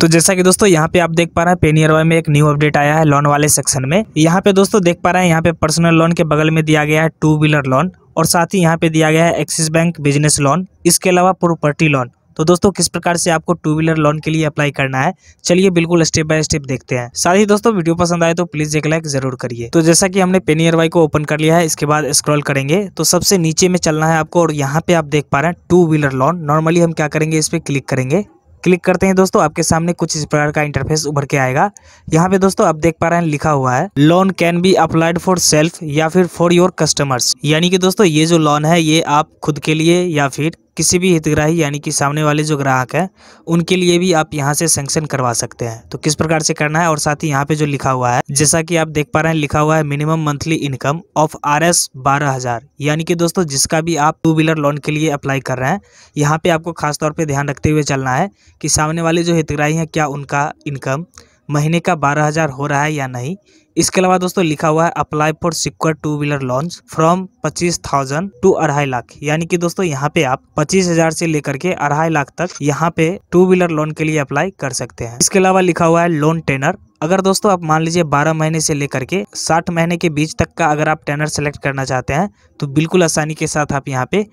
तो जैसा कि दोस्तों यहाँ पे आप देख पा रहे हैं पेनियर वाई में एक न्यू अपडेट आया है लोन वाले सेक्शन में यहाँ पे दोस्तों देख पा रहे हैं यहाँ पे पर्सनल लोन के बगल में दिया गया है टू व्हीलर लोन और साथ ही यहाँ पे दिया गया है एक्सिस बैंक बिजनेस लोन इसके अलावा प्रॉपर्टी लोन तो दोस्तों किस प्रकार से आपको टू व्हीलर लोन के लिए अप्लाई करना है चलिए बिल्कुल स्टेप बाय स्टेप देखते हैं साथ ही दोस्तों वीडियो पसंद आए तो प्लीज एक लाइक जरूर करिए तो जैसा कि हमने पेनियर वाई को ओपन कर लिया है इसके बाद स्क्रॉल करेंगे तो सबसे नीचे में चलना है आपको और यहाँ पे आप देख पा रहे हैं टू व्हीलर लोन नॉर्मली हम क्या करेंगे इस पर क्लिक करेंगे क्लिक करते हैं दोस्तों आपके सामने कुछ इस प्रकार का इंटरफेस उभर के आएगा यहाँ पे दोस्तों आप देख पा रहे हैं लिखा हुआ है loan can be applied for self या फिर फॉर योर कस्टमर्स यानी कि दोस्तों ये जो लोन है ये आप खुद के लिए या फिर किसी भी हितग्राही यानी कि सामने वाले जो ग्राहक हैं उनके लिए भी आप यहाँ से सेंक्शन करवा सकते हैं तो किस प्रकार से करना है और साथ ही यहाँ पे जो लिखा हुआ है जैसा कि आप देख पा रहे हैं लिखा हुआ है minimum monthly income of R S बारह हज़ार यानी कि दोस्तों जिसका भी आप टू व्हीलर लोन के लिए अप्लाई कर रहे हैं यहाँ पर आपको खासतौर पर ध्यान रखते हुए चलना है कि सामने वाले जो हितग्राही हैं क्या उनका इनकम महीने का बारह हज़ार हो रहा है या नहीं इसके अलावा दोस्तों लिखा हुआ है apply for secure two wheeler launch from पच्चीस थाउजेंड टू अढ़ाई लाख यानी कि दोस्तों यहाँ पे आप पच्चीस हजार से लेकर के अढ़ाई लाख तक यहाँ पे टू व्हीलर लोन के लिए अप्लाई कर सकते हैं इसके अलावा लिखा हुआ है लोन टेनर अगर दोस्तों आप मान लीजिए 12 महीने से लेकर के 60 महीने के बीच तक का अगर आप टेनर सेलेक्ट करना चाहते हैं तो बिल्कुल आसानी के साथ आप यहाँ पे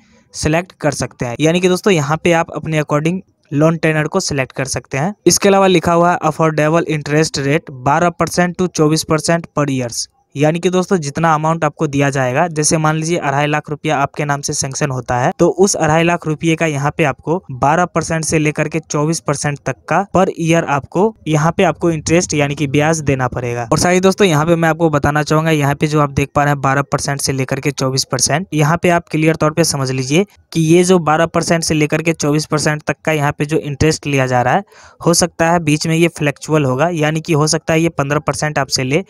सेलेक्ट कर सकते हैं यानी कि दोस्तों यहाँ पे आप अपने अकॉर्डिंग लोन टेनर को सिलेक्ट कर सकते हैं इसके अलावा लिखा हुआ है अफोर्डेबल इंटरेस्ट रेट बारह परसेंट टू चौबीस परसेंट पर ईयर्स यानी कि दोस्तों जितना अमाउंट आपको दिया जाएगा जैसे मान लीजिए अढ़ाई लाख रुपया आपके नाम से सेंक्शन होता है तो उस अढ़ाई लाख रुपये का यहाँ पे आपको 12 परसेंट से लेकर के 24 परसेंट तक का पर ईयर आपको यहाँ पे आपको इंटरेस्ट यानी कि ब्याज देना पड़ेगा और सारी दोस्तों यहाँ पे मैं आपको बताना चाहूंगा यहाँ पे जो आप देख पा रहे हैं बारह से लेकर के चौबीस परसेंट यहाँ पे आप क्लियर तौर पर समझ लीजिए कि ये जो बारह से लेकर के चौबीस तक का यहाँ पे जो इंटरेस्ट लिया जा रहा है हो सकता है बीच में ये फ्लेक्चुअल होगा यानी कि हो सकता है ये पंद्रह आपसे ले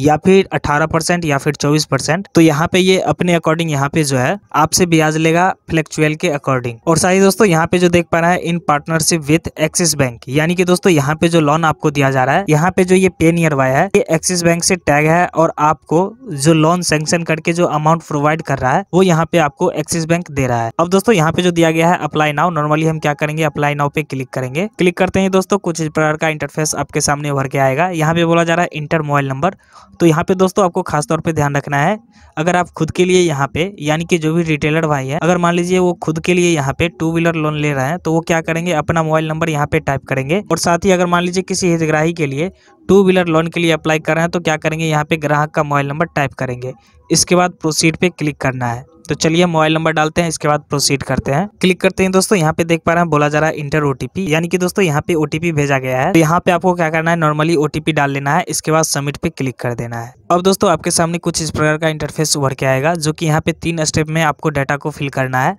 या फिर 18 परसेंट या फिर 24 परसेंट तो यहाँ पे ये अपने अकॉर्डिंग यहाँ पे जो है आपसे ब्याज लेगा फ्लेक्चुअल के अकॉर्डिंग और साथ ही दोस्तों यहाँ पे जो देख पा रहा है in partnership with Axis bank यानी कि दोस्तों यहाँ पे जो लोन आपको दिया जा रहा है यहाँ पे जो ये पे नियर वाई है ये एक्सिस बैंक से टैग है और आपको जो लोन सेंक्शन करके जो अमाउंट प्रोवाइड कर रहा है वो यहाँ पे आपको एक्सिस बैंक दे रहा है अब दोस्तों यहाँ पे जो दिया गया है अप्लाई नाउ नॉर्मली हम क्या करेंगे अप्लाई नाउ पे क्लिक करेंगे क्लिक करते हैं दोस्तों कुछ प्रकार का इंटरफेस आपके सामने उभर के आएगा यहाँ पे बोला जा रहा है इंटर मोबाइल नंबर तो यहाँ पे दोस्तों आपको खास तौर पे ध्यान रखना है अगर आप खुद के लिए यहाँ पे यानी कि जो भी रिटेलर भाई है अगर मान लीजिए वो खुद के लिए यहाँ पे टू व्हीलर लोन ले रहे हैं तो वो क्या करेंगे अपना मोबाइल नंबर यहाँ पे टाइप करेंगे और साथ ही अगर मान लीजिए किसी हितग्राही के लिए टू व्हीलर लोन के लिए अप्लाई कर रहे हैं तो क्या करेंगे यहाँ पे ग्राहक का मोबाइल नंबर टाइप करेंगे इसके बाद प्रोसीड पे क्लिक करना है तो चलिए मोबाइल नंबर डालते हैं इसके बाद प्रोसीड करते हैं क्लिक करते हैं दोस्तों यहाँ पे देख पा रहे हैं बोला जा रहा है इंटर ओटीपी यानी कि दोस्तों यहाँ पे ओटीपी भेजा गया है तो यहाँ पे आपको क्या करना है नॉर्मली ओटीपी डाल लेना है इसके बाद सबमिट पे क्लिक कर देना है अब दोस्तों आपके सामने कुछ इस प्रकार का इंटरफेस उभर के आएगा जो की यहाँ पे तीन स्टेप में आपको डाटा को फिल करना है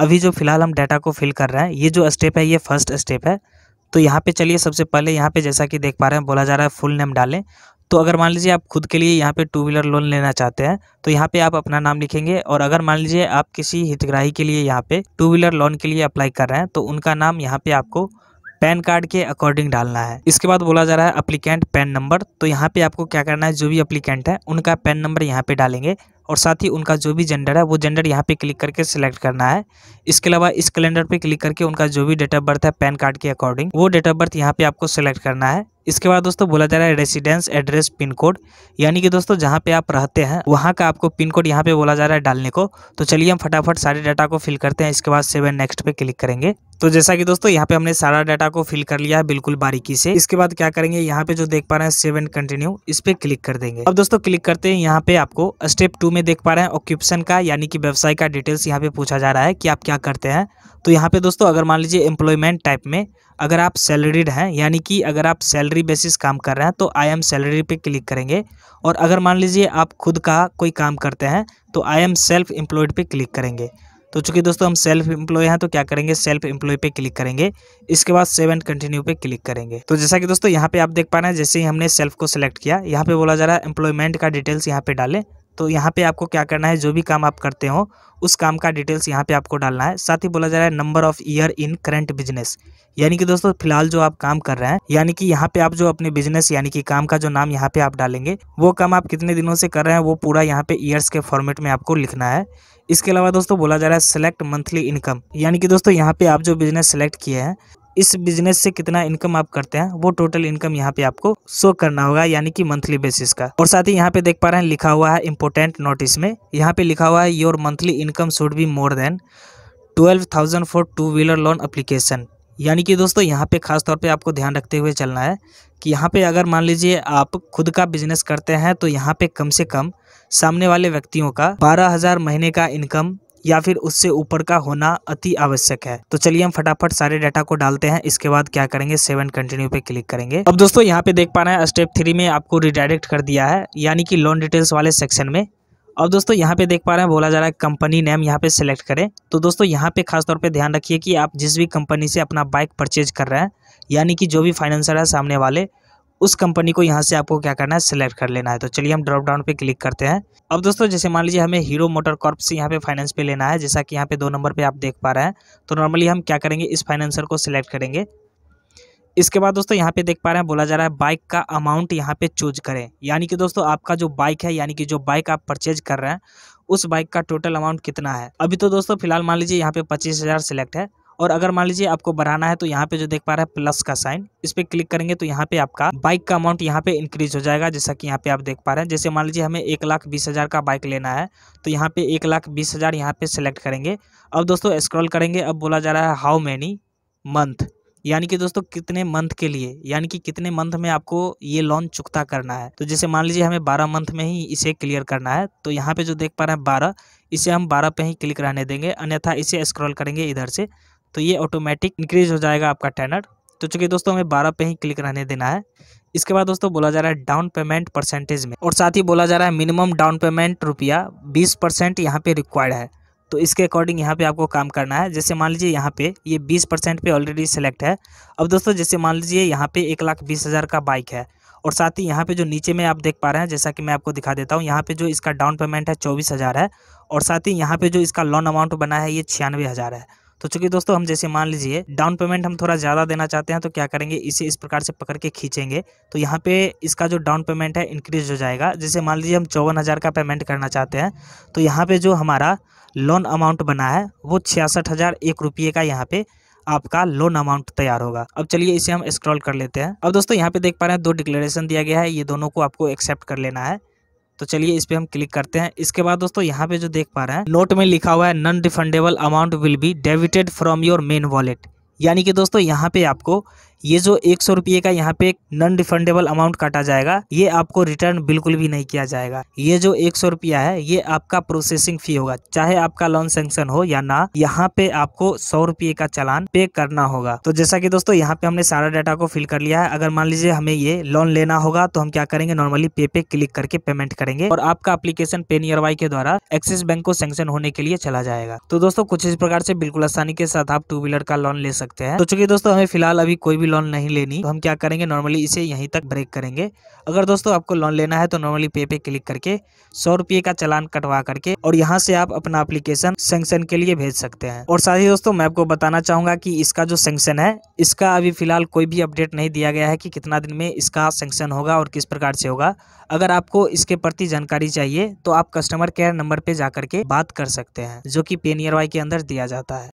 अभी जो फिलहाल हम डाटा को फिल कर रहे हैं ये जो स्टेप है ये फर्स्ट स्टेप है तो यहाँ पे चलिए सबसे पहले यहाँ पे जैसा कि देख पा रहे हैं बोला जा रहा है फुल नेम डालें तो अगर मान लीजिए आप खुद के लिए यहाँ पे टू व्हीलर लोन लेना चाहते हैं तो यहाँ पे आप अपना नाम लिखेंगे और अगर मान लीजिए आप किसी हितग्राही के लिए यहाँ पे टू व्हीलर लोन के लिए अप्लाई कर रहे हैं तो उनका नाम यहाँ पे आपको पैन कार्ड के अकॉर्डिंग डालना है इसके बाद बोला जा रहा है अप्लीकेंट पैन नंबर तो यहाँ पे आपको क्या करना है जो भी अप्लीकेंट है उनका पैन नंबर यहाँ पे डालेंगे और साथ ही उनका जो भी जेंडर है वो जेंडर यहाँ पे क्लिक करके सिलेक्ट करना है इसके अलावा इस कैलेंडर पे क्लिक करके उनका जो भी डेट ऑफ बर्थ है पैन कार्ड के अकॉर्डिंग वो डेट ऑफ बर्थ यहाँ पे आपको सिलेक्ट करना है इसके बाद दोस्तों बोला जा रहा है रेसिडेंस एड्रेस पिन कोड यानी कि दोस्तों जहाँ पे आप रहते हैं वहाँ का आपको पिन कोड यहाँ पे बोला जा रहा है डालने को तो चलिए हम फटाफट सारे डाटा को फिल करते हैं इसके बाद सेवन नेक्स्ट पे क्लिक करेंगे तो जैसा कि दोस्तों यहाँ पे हमने सारा डाटा को फिल कर लिया है बिल्कुल बारीकी से इसके बाद क्या करेंगे यहाँ पे जो देख पा रहे हैं सेवन कंटिन्यू इस पे क्लिक कर देंगे अब दोस्तों क्लिक करते हैं यहाँ पे आपको स्टेप टू में देख पा रहे हैं ऑक्यूपेशन का यानी कि व्यवसाय का डिटेल्स यहाँ पे पूछा जा रहा है कि आप क्या करते हैं तो यहाँ पे दोस्तों अगर मान लीजिए एम्प्लॉयमेंट टाइप में अगर आप सैलरीड हैं यानी कि अगर आप सैलरी बेसिस काम कर रहे हैं तो आई एम सैलरी पे क्लिक करेंगे और अगर मान लीजिए आप खुद का कोई काम करते हैं तो आई एम सेल्फ एम्प्लॉयड पे क्लिक करेंगे तो चूँकि दोस्तों हम सेल्फ एम्प्लॉय हैं तो क्या करेंगे सेल्फ एम्प्लॉय पे क्लिक करेंगे इसके बाद सेव एंड कंटिन्यू पे क्लिक करेंगे तो जैसा कि दोस्तों यहाँ पे आप देख पा रहे हैं जैसे ही हमने सेल्फ को सिलेक्ट किया यहाँ पे बोला जा रहा है एम्प्लॉयमेंट का डिटेल्स यहाँ पे डालें तो यहाँ पे आपको क्या करना है जो भी काम आप करते हो उस काम का डिटेल्स यहाँ पे आपको डालना है साथ ही बोला जा रहा है number of year in current business यानी कि दोस्तों फिलहाल जो आप काम कर रहे हैं यानी कि यहाँ पे आप जो अपने बिजनेस यानी कि काम का जो नाम यहाँ पे आप डालेंगे वो काम आप कितने दिनों से कर रहे हैं वो पूरा यहाँ पे ईयर्स के फॉर्मेट में आपको लिखना है इसके अलावा दोस्तों बोला जा रहा है सिलेक्ट मंथली इनकम यानी कि दोस्तों यहाँ पे आप जो बिजनेस सेलेक्ट किए हैं इस बिजनेस से कितना इनकम आप करते हैं वो टोटल इनकम यहाँ पे आपको शो करना होगा यानी कि मंथली बेसिस का और साथ ही यहाँ पे देख पा रहे हैं लिखा हुआ है इम्पोर्टेंट नोटिस में यहाँ पे लिखा हुआ है your monthly income should be more than twelve thousand for two wheeler loan application यानी कि दोस्तों यहाँ पे खास तौर पे आपको ध्यान रखते हुए चलना है कि यहाँ पे अगर मान लीजिए आप खुद का बिजनेस करते हैं तो यहाँ पे कम से कम सामने वाले व्यक्तियों का बारह हज़ार महीने का इनकम या फिर उससे ऊपर का होना अति आवश्यक है तो चलिए हम फटाफट सारे डाटा को डालते हैं इसके बाद क्या करेंगे सेवन कंटिन्यू पे क्लिक करेंगे अब दोस्तों यहाँ पे देख पा रहे हैं स्टेप थ्री में आपको रिडायरेक्ट कर दिया है यानी कि लोन डिटेल्स वाले सेक्शन में अब दोस्तों यहाँ पे देख पा रहे हैं बोला जा रहा है कंपनी नेम यहाँ पे सिलेक्ट करें तो दोस्तों यहाँ पे खास तौर पे ध्यान रखिए कि आप जिस भी कंपनी से अपना बाइक परचेज कर रहे हैं यानी कि जो भी फाइनेंसर है सामने वाले उस कंपनी को यहाँ से आपको क्या करना है सिलेक्ट कर लेना है तो चलिए हम ड्रॉप डाउन पे क्लिक करते हैं अब दोस्तों जैसे मान लीजिए हमें हीरो मोटर कॉर्प से यहाँ पे फाइनेंस पे लेना है जैसा कि यहाँ पे दो नंबर पे आप देख पा रहे हैं तो नॉर्मली हम क्या करेंगे इस फाइनेंसर को सिलेक्ट करेंगे इसके बाद दोस्तों यहाँ पे देख पा रहे हैं बोला जा रहा है बाइक का अमाउंट यहाँ पे चूज करें यानी कि दोस्तों आपका जो बाइक है यानी कि जो बाइक आप परचेज कर रहे हैं उस बाइक का टोटल अमाउंट कितना है अभी तो दोस्तों फिलहाल मान लीजिए यहाँ पे पच्चीस हज़ार सिलेक्ट है और अगर मान लीजिए आपको बढ़ाना है तो यहाँ पे जो देख पा रहा है प्लस का साइन इस पर क्लिक करेंगे तो यहाँ पे आपका बाइक का अमाउंट यहाँ पे इंक्रीज हो जाएगा जैसा कि यहाँ पे आप देख पा रहे हैं जैसे मान लीजिए हमें एक लाख बीस हज़ार का बाइक लेना है तो यहाँ पे एक लाख बीस हज़ार यहाँ पे सेलेक्ट करेंगे अब दोस्तों स्क्रॉल करेंगे अब बोला जा रहा है हाउ मैनी मंथ यानी कि दोस्तों कितने मंथ के लिए यानी कि कितने मंथ में आपको ये लोन चुकता करना है तो जैसे मान लीजिए हमें बारह मंथ में ही इसे क्लियर करना है तो यहाँ पे जो देख पा रहे हैं बारह इसे हम बारह पे ही क्लिक रहने देंगे अन्यथा इसे स्क्रॉल करेंगे इधर से तो ये ऑटोमेटिक इंक्रीज हो जाएगा आपका टेनर तो चूँकि दोस्तों हमें बारह पे ही क्लिक रहने देना है इसके बाद दोस्तों बोला जा रहा है डाउन पेमेंट परसेंटेज में और साथ ही बोला जा रहा है मिनिमम डाउन पेमेंट रुपया बीस परसेंट यहाँ पर रिक्वायर्ड है तो इसके अकॉर्डिंग यहाँ पे आपको काम करना है जैसे मान लीजिए यहाँ पे ये बीस परसेंट पे ऑलरेडी सेलेक्ट है अब दोस्तों जैसे मान लीजिए यहाँ पे एक लाख बीस हज़ार का बाइक है और साथ ही यहाँ पे जो नीचे में आप देख पा रहे हैं जैसा कि मैं आपको दिखा देता हूँ यहाँ पे जो इसका डाउन पेमेंट है चौबीस हज़ार है और साथ ही यहाँ पे जो इसका लोन अमाउंट बना है ये छियानवे हज़ार है तो चूंकि दोस्तों हम जैसे मान लीजिए डाउन पेमेंट हम थोड़ा ज़्यादा देना चाहते हैं तो क्या करेंगे इसे इस प्रकार से पकड़ के खींचेंगे तो यहाँ पे इसका जो डाउन पेमेंट है इंक्रीज हो जाएगा जैसे मान लीजिए हम चौवन हज़ार का पेमेंट करना चाहते हैं तो यहाँ पर जो हमारा लोन अमाउंट बना है वो छियासठ हज़ार एक रुपये का यहाँ पे आपका लोन अमाउंट तैयार होगा अब चलिए इसे हम स्क्रॉल कर लेते हैं अब दोस्तों यहाँ पे देख पा रहे हैं दो डिक्लेरेशन दिया गया है ये दोनों को आपको एक्सेप्ट कर लेना है तो चलिए इस पर हम क्लिक करते हैं इसके बाद दोस्तों यहाँ पे जो देख पा रहे हैं नोट में लिखा हुआ है non refundable amount will be debited from your main wallet यानी कि दोस्तों यहाँ पे आपको ये जो एक सौ रुपये का यहाँ पे नॉन रिफंडेबल अमाउंट काटा जाएगा ये आपको रिटर्न बिल्कुल भी नहीं किया जाएगा ये जो एक सौ रुपया है ये आपका प्रोसेसिंग फी होगा चाहे आपका लोन सेंक्शन हो या ना यहाँ पे आपको सौ रुपये का चलान पे करना होगा तो जैसा कि दोस्तों यहाँ पे हमने सारा डाटा को फिल कर लिया है अगर मान लीजिए हमें ये लोन लेना होगा तो हम क्या करेंगे नॉर्मली पे पे क्लिक करके पेमेंट करेंगे और आपका अप्लीकेशन पे नियर वाई के द्वारा एक्सिस बैंक को सेंक्शन होने के लिए चला जाएगा तो दोस्तों कुछ इस प्रकार से बिल्कुल आसानी के साथ आप टू व्हीलर का लोन ले सकते हैं तो चूंकि दोस्तों हमें फिलहाल अभी कोई भी भी लोन नहीं लेनी तो हम क्या करेंगे नॉर्मली इसे यहीं तक ब्रेक करेंगे अगर दोस्तों आपको लोन लेना है तो नॉर्मली पे पे क्लिक करके सौ रुपये का चलान कटवा करके और यहाँ से आप अपना अप्लीकेशन सेंक्शन के लिए भेज सकते हैं और साथ ही दोस्तों मैं आपको बताना चाहूँगा कि इसका जो सेंक्शन है इसका अभी फिलहाल कोई भी अपडेट नहीं दिया गया है कि कितना दिन में इसका सेंक्शन होगा और किस प्रकार से होगा अगर आपको इसके प्रति जानकारी चाहिए तो आप कस्टमर केयर नंबर पर जा के बात कर सकते हैं जो कि पेनियर वाई के अंदर दिया जाता है